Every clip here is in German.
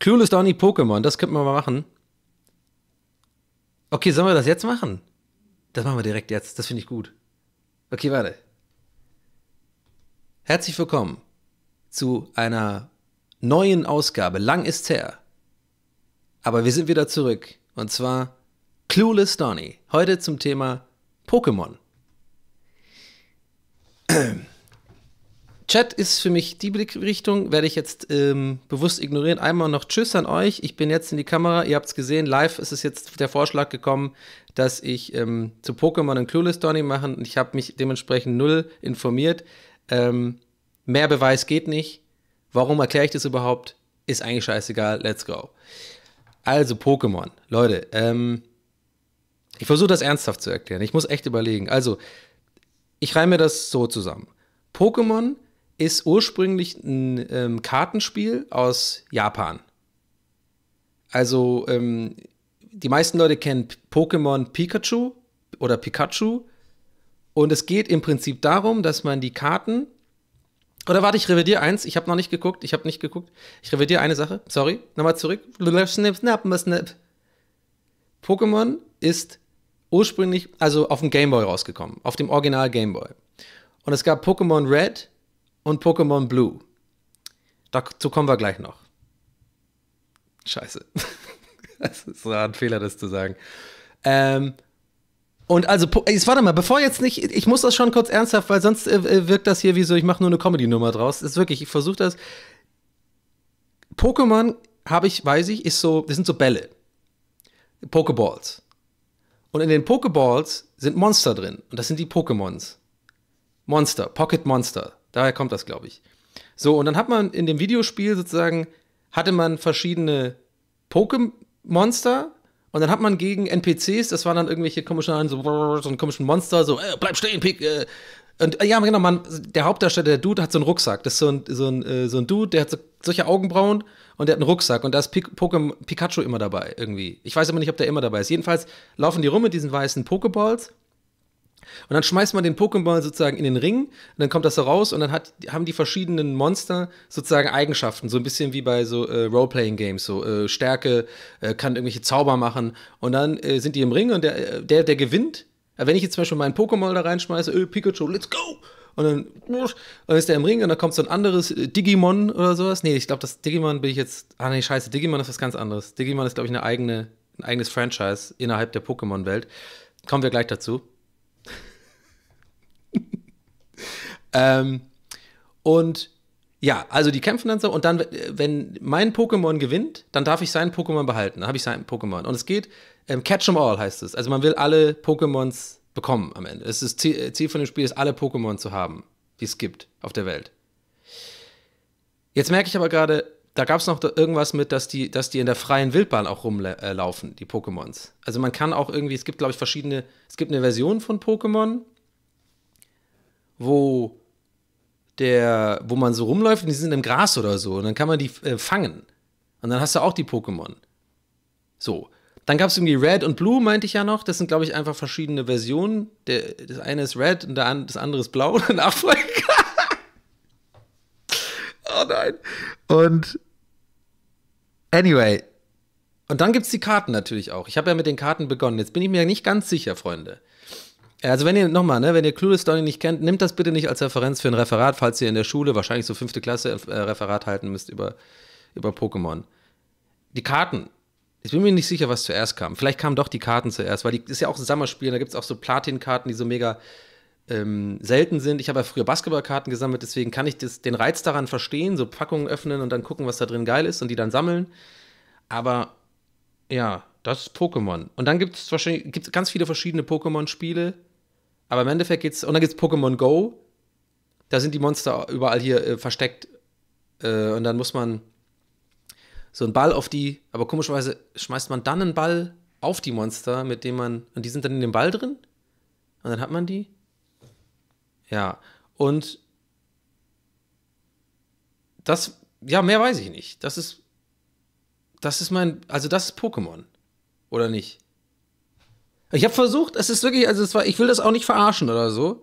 Clueless Donny Pokémon, das könnten wir mal machen. Okay, sollen wir das jetzt machen? Das machen wir direkt jetzt, das finde ich gut. Okay, warte. Herzlich willkommen zu einer neuen Ausgabe. Lang ist's her. Aber wir sind wieder zurück. Und zwar Clueless Donny. Heute zum Thema Pokémon. Chat ist für mich die Blickrichtung, werde ich jetzt ähm, bewusst ignorieren. Einmal noch Tschüss an euch. Ich bin jetzt in die Kamera, ihr habt es gesehen, live ist es jetzt der Vorschlag gekommen, dass ich ähm, zu Pokémon und Clueless Donny machen und ich habe mich dementsprechend null informiert. Ähm, mehr Beweis geht nicht. Warum erkläre ich das überhaupt? Ist eigentlich scheißegal, let's go. Also Pokémon, Leute, ähm, ich versuche das ernsthaft zu erklären. Ich muss echt überlegen. Also, ich reime das so zusammen. Pokémon ist ursprünglich ein ähm, Kartenspiel aus Japan. Also ähm, die meisten Leute kennen Pokémon Pikachu oder Pikachu. Und es geht im Prinzip darum, dass man die Karten. Oder warte, ich revidiere eins. Ich habe noch nicht geguckt. Ich habe nicht geguckt. Ich revidiere eine Sache. Sorry. Nochmal zurück. Snap, snap, snap. Pokémon ist ursprünglich, also auf dem Game Boy rausgekommen. Auf dem Original Game Boy. Und es gab Pokémon Red, und Pokémon Blue. Dazu kommen wir gleich noch. Scheiße. das ist war ein Fehler, das zu sagen. Ähm, und also, jetzt warte mal, bevor jetzt nicht, ich muss das schon kurz ernsthaft, weil sonst äh, äh wirkt das hier wie so, ich mache nur eine Comedy-Nummer draus. Das ist wirklich, ich versuche das. Pokémon habe ich, weiß ich, ist so, das sind so Bälle. Pokeballs. Und in den Pokeballs sind Monster drin. Und das sind die Pokémons. Monster, Pocket Monster. Daher kommt das, glaube ich. So, und dann hat man in dem Videospiel sozusagen, hatte man verschiedene Pokémonster und dann hat man gegen NPCs, das waren dann irgendwelche komischen, so, so einen komischen Monster, so, äh, bleib stehen, Pik, äh. Und äh, ja, genau, man, der Hauptdarsteller, der Dude, hat so einen Rucksack. Das ist so ein, so ein, äh, so ein Dude, der hat so, solche Augenbrauen und der hat einen Rucksack. Und da ist Pik Pokémon, Pikachu immer dabei, irgendwie. Ich weiß aber nicht, ob der immer dabei ist. Jedenfalls laufen die rum mit diesen weißen Pokeballs und dann schmeißt man den Pokéball sozusagen in den Ring, und dann kommt das so raus und dann hat, haben die verschiedenen Monster sozusagen Eigenschaften, so ein bisschen wie bei so äh, Role-Playing-Games, so äh, Stärke, äh, kann irgendwelche Zauber machen und dann äh, sind die im Ring und der, äh, der, der gewinnt. Wenn ich jetzt zum Beispiel meinen Pokémon da reinschmeiße, öh, Pikachu, let's go! Und dann, dann, ist der im Ring und dann kommt so ein anderes Digimon oder sowas. Nee, ich glaube, das Digimon bin ich jetzt. Ah, nee, scheiße, Digimon ist was ganz anderes. Digimon ist, glaube ich, eine eigene, ein eigenes Franchise innerhalb der Pokémon-Welt. Kommen wir gleich dazu. Ähm, und ja, also die kämpfen dann so und dann, wenn mein Pokémon gewinnt, dann darf ich sein Pokémon behalten. Dann habe ich sein Pokémon. Und es geht, ähm, Catch 'em All heißt es. Also man will alle Pokémons bekommen am Ende. Das ist Ziel, Ziel von dem Spiel ist, alle Pokémon zu haben, die es gibt auf der Welt. Jetzt merke ich aber gerade, da gab es noch irgendwas mit, dass die, dass die in der freien Wildbahn auch rumlaufen, äh, die Pokémons. Also man kann auch irgendwie, es gibt, glaube ich, verschiedene, es gibt eine Version von Pokémon, wo der, wo man so rumläuft und die sind im Gras oder so. Und dann kann man die äh, fangen. Und dann hast du auch die Pokémon. So. Dann gab es irgendwie Red und Blue, meinte ich ja noch. Das sind, glaube ich, einfach verschiedene Versionen. Der, das eine ist Red und der, das andere ist Blau. und Nachfolger. oh nein. Und anyway. Und dann gibt es die Karten natürlich auch. Ich habe ja mit den Karten begonnen. Jetzt bin ich mir nicht ganz sicher, Freunde. Also wenn ihr nochmal, ne, wenn ihr Clueless Story nicht kennt, nehmt das bitte nicht als Referenz für ein Referat, falls ihr in der Schule wahrscheinlich so fünfte Klasse ein äh, Referat halten müsst über, über Pokémon. Die Karten. Ich bin mir nicht sicher, was zuerst kam. Vielleicht kamen doch die Karten zuerst, weil die ist ja auch ein Sammelspiel. Da gibt es auch so Platin-Karten, die so mega ähm, selten sind. Ich habe ja früher Basketballkarten gesammelt, deswegen kann ich das, den Reiz daran verstehen, so Packungen öffnen und dann gucken, was da drin geil ist und die dann sammeln. Aber ja, das ist Pokémon. Und dann gibt es wahrscheinlich gibt's ganz viele verschiedene Pokémon-Spiele aber im Endeffekt geht's. Und dann gibt's Pokémon Go. Da sind die Monster überall hier äh, versteckt. Äh, und dann muss man so einen Ball auf die. Aber komischerweise schmeißt man dann einen Ball auf die Monster, mit dem man. Und die sind dann in dem Ball drin. Und dann hat man die. Ja. Und das. Ja, mehr weiß ich nicht. Das ist. Das ist mein. Also, das ist Pokémon. Oder nicht? Ich habe versucht, es ist wirklich, also es war, ich will das auch nicht verarschen oder so.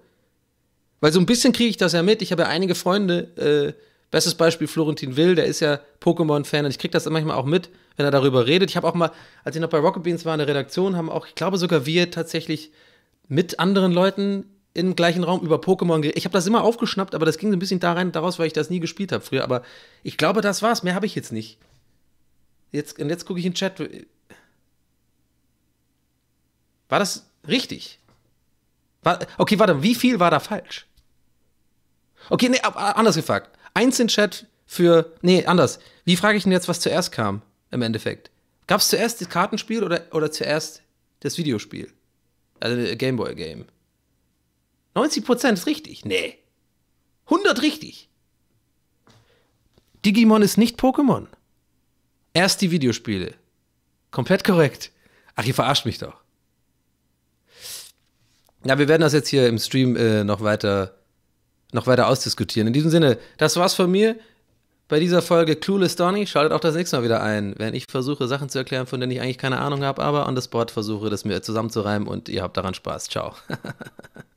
Weil so ein bisschen kriege ich das ja mit. Ich habe ja einige Freunde, äh, bestes Beispiel Florentin Will, der ist ja Pokémon-Fan und ich kriege das manchmal auch mit, wenn er darüber redet. Ich habe auch mal, als ich noch bei Rocket Beans war in der Redaktion, haben auch, ich glaube sogar wir tatsächlich mit anderen Leuten im gleichen Raum über Pokémon geredet. Ich habe das immer aufgeschnappt, aber das ging so ein bisschen da rein daraus, weil ich das nie gespielt habe früher. Aber ich glaube, das war's. Mehr habe ich jetzt nicht. Jetzt, und jetzt gucke ich in den Chat. War das richtig? War, okay, warte, wie viel war da falsch? Okay, nee, äh, anders gefragt. Eins in Chat für, nee, anders. Wie frage ich denn jetzt, was zuerst kam im Endeffekt? Gab es zuerst das Kartenspiel oder, oder zuerst das Videospiel? Also äh, Gameboy-Game. 90% ist richtig. Nee. 100 richtig. Digimon ist nicht Pokémon. Erst die Videospiele. Komplett korrekt. Ach, ihr verarscht mich doch. Ja, wir werden das jetzt hier im Stream äh, noch, weiter, noch weiter ausdiskutieren. In diesem Sinne, das war's von mir bei dieser Folge Clueless Donny. Schaltet auch das nächste Mal wieder ein, wenn ich versuche, Sachen zu erklären, von denen ich eigentlich keine Ahnung habe, aber on the spot versuche, das mir zusammenzureimen und ihr habt daran Spaß. Ciao.